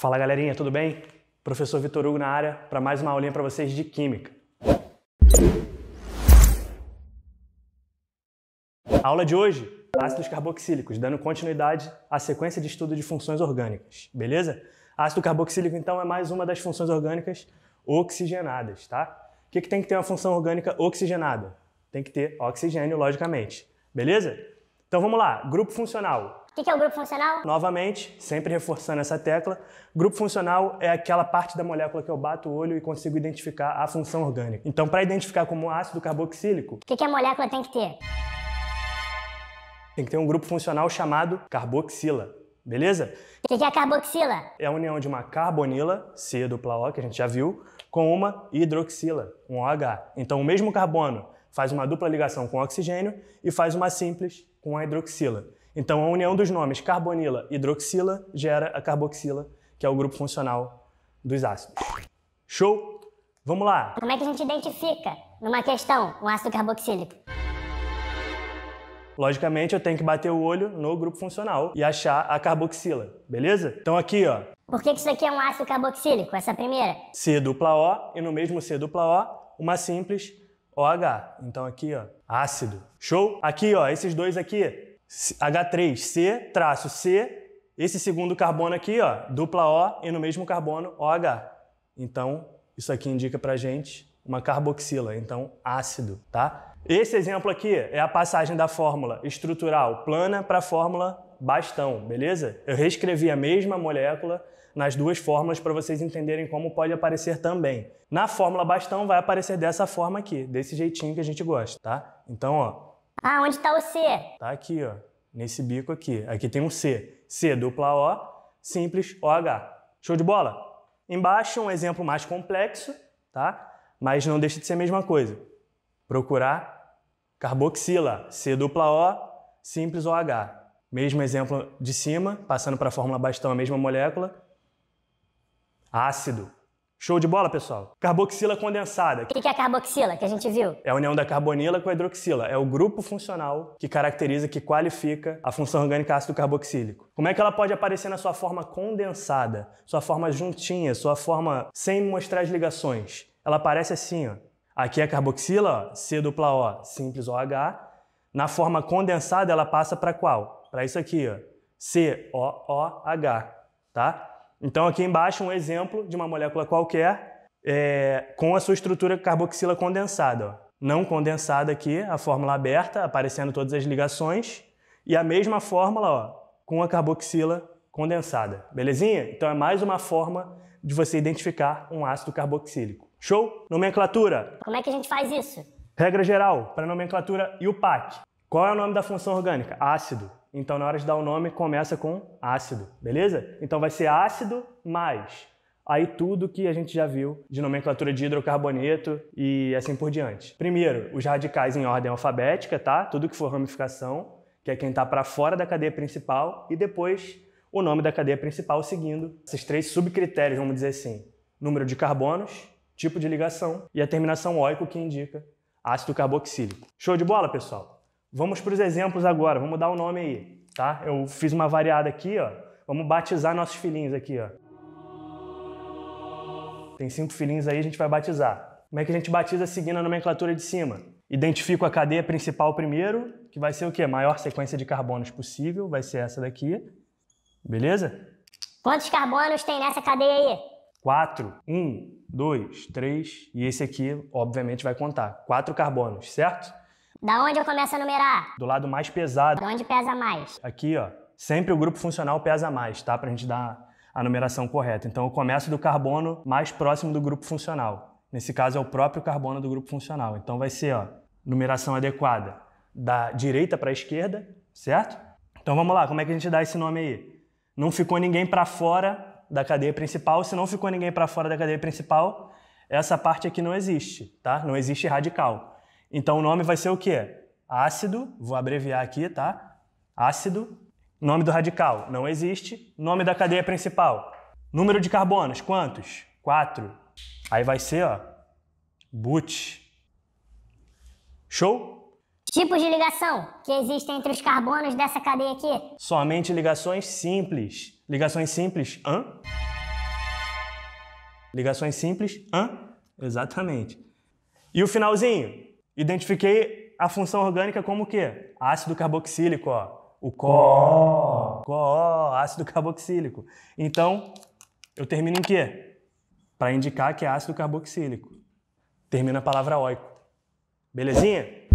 Fala galerinha, tudo bem? Professor Vitor Hugo na área para mais uma aulinha para vocês de Química. A aula de hoje, ácidos carboxílicos, dando continuidade à sequência de estudo de funções orgânicas, beleza? Ácido carboxílico, então, é mais uma das funções orgânicas oxigenadas, tá? O que, que tem que ter uma função orgânica oxigenada? Tem que ter oxigênio, logicamente, beleza? Então vamos lá, grupo funcional. O que, que é o grupo funcional? Novamente, sempre reforçando essa tecla, grupo funcional é aquela parte da molécula que eu bato o olho e consigo identificar a função orgânica. Então, para identificar como ácido carboxílico, o que, que a molécula tem que ter? Tem que ter um grupo funcional chamado carboxila. Beleza? O que é carboxila? É a união de uma carbonila, C dupla O, que a gente já viu, com uma hidroxila, um OH. Então, o mesmo carbono faz uma dupla ligação com oxigênio e faz uma simples com a hidroxila. Então, a união dos nomes carbonila e hidroxila gera a carboxila, que é o grupo funcional dos ácidos. Show? Vamos lá! Como é que a gente identifica, numa questão, um ácido carboxílico? Logicamente, eu tenho que bater o olho no grupo funcional e achar a carboxila, beleza? Então, aqui, ó. Por que, que isso aqui é um ácido carboxílico, essa primeira? C dupla O, e no mesmo C dupla O, uma simples OH. Então aqui, ó, ácido. Show? Aqui, ó, esses dois aqui, H3C, traço C, esse segundo carbono aqui, ó, dupla O e no mesmo carbono OH. Então, isso aqui indica pra gente uma carboxila, então ácido, tá? Esse exemplo aqui é a passagem da fórmula estrutural plana para a fórmula bastão, beleza? Eu reescrevi a mesma molécula nas duas fórmulas para vocês entenderem como pode aparecer também. Na fórmula bastão vai aparecer dessa forma aqui, desse jeitinho que a gente gosta, tá? Então, ó. Ah, onde está o C? Tá aqui, ó, nesse bico aqui. Aqui tem um C. C dupla O, simples OH. Show de bola? Embaixo um exemplo mais complexo, tá? Mas não deixa de ser a mesma coisa. Procurar carboxila, C dupla O, simples OH. Mesmo exemplo de cima, passando para a fórmula bastão, a mesma molécula. Ácido. Show de bola, pessoal. Carboxila condensada. O que, que, é carboxila que a gente viu? É a união da carbonila com a hidroxila. É o grupo funcional que caracteriza, que qualifica a função orgânica ácido carboxílico. Como é que ela pode aparecer na sua forma condensada, sua forma juntinha, sua forma sem mostrar as ligações? Ela aparece assim, ó. Aqui é a carboxila, ó, C dupla O, simples OH. Na forma condensada, ela passa para qual? para isso aqui, ó, COOH, tá? Então aqui embaixo um exemplo de uma molécula qualquer é, com a sua estrutura carboxila condensada, ó. Não condensada aqui, a fórmula aberta, aparecendo todas as ligações, e a mesma fórmula, ó, com a carboxila condensada, belezinha? Então é mais uma forma de você identificar um ácido carboxílico. Show? Nomenclatura. Como é que a gente faz isso? Regra geral, para nomenclatura IUPAC. Qual é o nome da função orgânica? Ácido. Então, na hora de dar o nome, começa com ácido, beleza? Então, vai ser ácido mais aí tudo que a gente já viu de nomenclatura de hidrocarboneto e assim por diante. Primeiro, os radicais em ordem alfabética, tá? Tudo que for ramificação, que é quem está para fora da cadeia principal, e depois o nome da cadeia principal seguindo esses três subcritérios, vamos dizer assim: número de carbonos, tipo de ligação e a terminação óico que indica ácido carboxílico. Show de bola, pessoal? Vamos para os exemplos agora, vamos dar o um nome aí, tá? Eu fiz uma variada aqui, ó. Vamos batizar nossos filhinhos aqui, ó. Tem cinco filhinhos aí, a gente vai batizar. Como é que a gente batiza seguindo a nomenclatura de cima? Identifico a cadeia principal primeiro, que vai ser o quê? Maior sequência de carbonos possível, vai ser essa daqui. Beleza? Quantos carbonos tem nessa cadeia aí? Quatro. Um, dois, três. E esse aqui, obviamente, vai contar. Quatro carbonos, certo? Da onde eu começo a numerar? Do lado mais pesado. Da onde pesa mais? Aqui, ó. Sempre o grupo funcional pesa mais, tá? Pra gente dar a numeração correta. Então eu começo do carbono mais próximo do grupo funcional. Nesse caso é o próprio carbono do grupo funcional. Então vai ser, ó, numeração adequada da direita para a esquerda, certo? Então vamos lá, como é que a gente dá esse nome aí? Não ficou ninguém para fora da cadeia principal. Se não ficou ninguém para fora da cadeia principal, essa parte aqui não existe, tá? Não existe radical. Então o nome vai ser o quê? Ácido, vou abreviar aqui, tá? Ácido, nome do radical, não existe. Nome da cadeia principal. Número de carbonos, quantos? 4. Aí vai ser, ó, but. Show? Tipos de ligação que existem entre os carbonos dessa cadeia aqui? Somente ligações simples. Ligações simples, hã? Ligações simples, hã? Exatamente. E o finalzinho? Identifiquei a função orgânica como o quê? Ácido carboxílico, ó. O CO, CO, ácido carboxílico. Então, eu termino em quê? Para indicar que é ácido carboxílico. Termina a palavra oico. Belezinha?